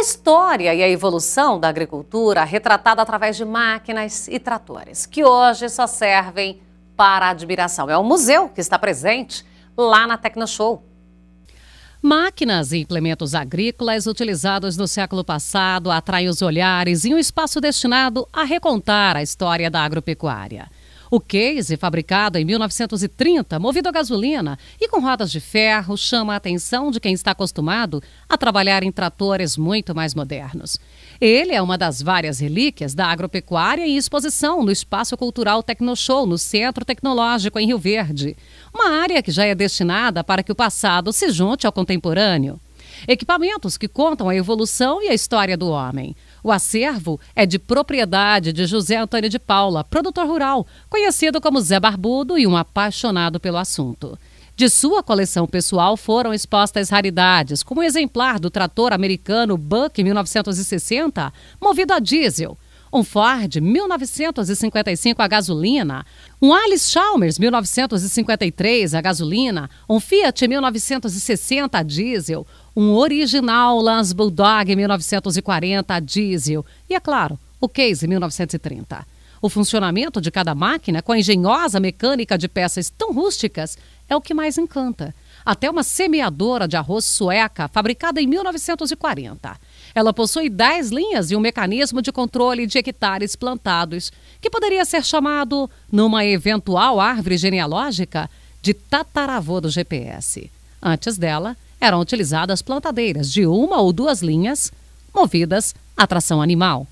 A história e a evolução da agricultura retratada através de máquinas e tratores, que hoje só servem para admiração. É um museu que está presente lá na Tecnoshow. Máquinas e implementos agrícolas utilizados no século passado atraem os olhares em um espaço destinado a recontar a história da agropecuária. O case, fabricado em 1930, movido a gasolina e com rodas de ferro, chama a atenção de quem está acostumado a trabalhar em tratores muito mais modernos. Ele é uma das várias relíquias da agropecuária em exposição no Espaço Cultural Tecnoshow, no Centro Tecnológico em Rio Verde. Uma área que já é destinada para que o passado se junte ao contemporâneo. Equipamentos que contam a evolução e a história do homem. O acervo é de propriedade de José Antônio de Paula, produtor rural, conhecido como Zé Barbudo e um apaixonado pelo assunto. De sua coleção pessoal foram expostas raridades, como o exemplar do trator americano Buck 1960, movido a diesel um Ford 1955 a gasolina, um Alice Chalmers 1953 a gasolina, um Fiat 1960 a diesel, um original Lance Bulldog 1940 a diesel e, é claro, o Case 1930. O funcionamento de cada máquina, com a engenhosa mecânica de peças tão rústicas, é o que mais encanta até uma semeadora de arroz sueca fabricada em 1940. Ela possui 10 linhas e um mecanismo de controle de hectares plantados, que poderia ser chamado, numa eventual árvore genealógica, de tataravô do GPS. Antes dela, eram utilizadas plantadeiras de uma ou duas linhas movidas a tração animal.